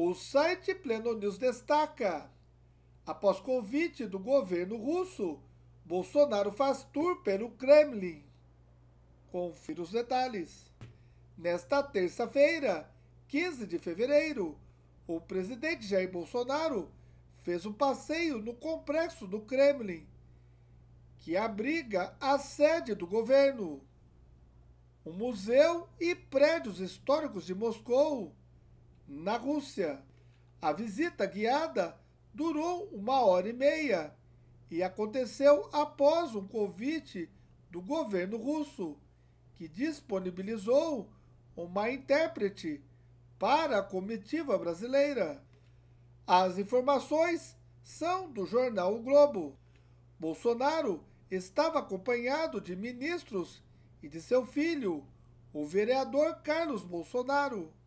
O site Pleno News destaca: após convite do governo russo, Bolsonaro faz tour pelo Kremlin. Confira os detalhes. Nesta terça-feira, 15 de fevereiro, o presidente Jair Bolsonaro fez um passeio no complexo do Kremlin, que abriga a sede do governo, um museu e prédios históricos de Moscou na Rússia. A visita guiada durou uma hora e meia e aconteceu após um convite do governo russo, que disponibilizou uma intérprete para a comitiva brasileira. As informações são do jornal o Globo. Bolsonaro estava acompanhado de ministros e de seu filho, o vereador Carlos Bolsonaro.